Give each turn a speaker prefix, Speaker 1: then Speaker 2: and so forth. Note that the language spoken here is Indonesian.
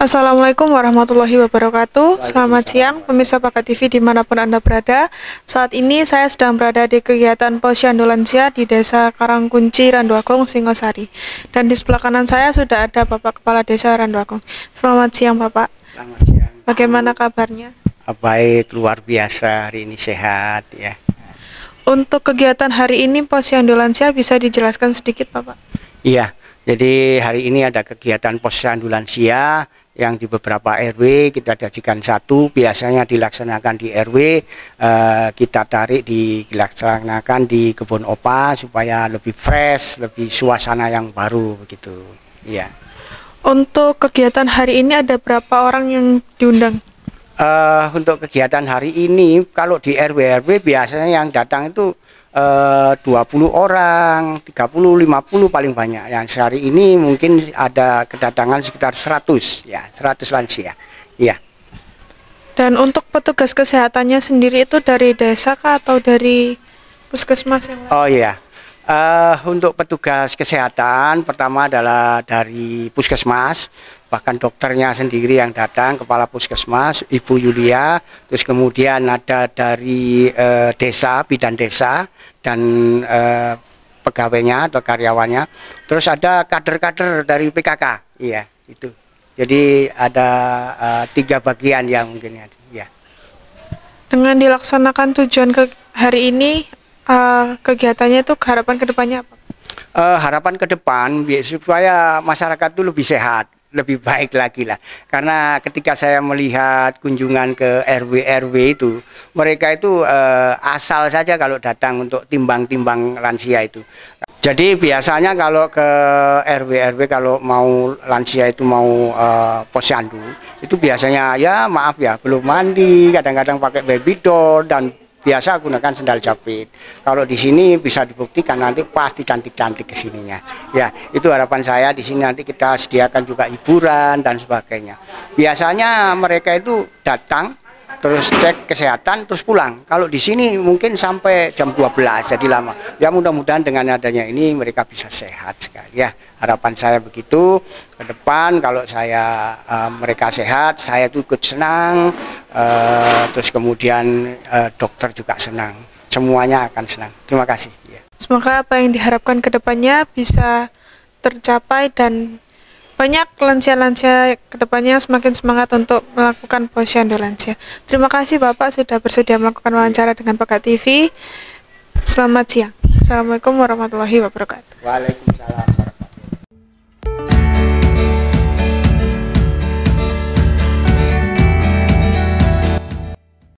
Speaker 1: Assalamualaikum warahmatullahi wabarakatuh Selamat siang pemirsa Paka TV dimanapun Anda berada Saat ini saya sedang berada di kegiatan posyandu lansia di desa Karangkunci Randuagung, Singosari Dan di sebelah kanan saya sudah ada Bapak Kepala Desa Randuagung Selamat siang Bapak Selamat siang Bagaimana kabarnya?
Speaker 2: Ah, baik, luar biasa hari ini sehat ya
Speaker 1: Untuk kegiatan hari ini posyandu lansia bisa dijelaskan sedikit Bapak?
Speaker 2: Iya jadi hari ini ada kegiatan posyandu lansia yang di beberapa RW kita jadikan satu, biasanya dilaksanakan di RW, eh, kita tarik dilaksanakan di kebun opa supaya lebih fresh, lebih suasana yang baru begitu. ya
Speaker 1: Untuk kegiatan hari ini ada berapa orang yang diundang?
Speaker 2: eh, untuk kegiatan hari ini kalau di RW-RW biasanya yang datang itu Eh, dua 20 orang, 30, 50 paling banyak. Yang sehari ini mungkin ada kedatangan sekitar 100 ya, 100 lansia. Iya.
Speaker 1: Dan untuk petugas kesehatannya sendiri itu dari desa kah atau dari puskesmas yang
Speaker 2: lain? Oh iya. Uh, untuk petugas kesehatan pertama adalah dari puskesmas bahkan dokternya sendiri yang datang kepala puskesmas ibu Yulia terus kemudian ada dari e, desa bidan desa dan e, pegawainya atau karyawannya terus ada kader-kader dari PKK iya itu jadi ada e, tiga bagian yang mungkin ya iya.
Speaker 1: dengan dilaksanakan tujuan ke hari ini e, kegiatannya itu harapan kedepannya apa?
Speaker 2: Uh, harapan ke depan supaya masyarakat itu lebih sehat lebih baik lagi lah. Karena ketika saya melihat kunjungan ke RW-RW itu, mereka itu eh, asal saja kalau datang untuk timbang-timbang lansia itu. Jadi biasanya kalau ke RW-RW kalau mau lansia itu mau eh, posyandu, itu biasanya ya maaf ya belum mandi, kadang-kadang pakai baby doll dan biasa gunakan sendal jepit. Kalau di sini bisa dibuktikan nanti pasti cantik-cantik ke sininya. Ya, itu harapan saya di sini nanti kita sediakan juga hiburan dan sebagainya. Biasanya mereka itu datang terus cek kesehatan terus pulang kalau di sini mungkin sampai jam 12 jadi lama ya mudah-mudahan dengan adanya ini mereka bisa sehat sekali ya harapan saya begitu ke depan kalau saya uh, mereka sehat saya tuh ikut senang uh, terus kemudian uh, dokter juga senang semuanya akan senang terima kasih ya.
Speaker 1: semoga apa yang diharapkan ke depannya bisa tercapai dan banyak lansia-lansia kedepannya semakin semangat untuk melakukan posyandu lansia. Terima kasih Bapak sudah bersedia melakukan wawancara dengan Pak TV. Selamat siang. Assalamualaikum warahmatullahi wabarakatuh.
Speaker 2: Waalaikumsalam.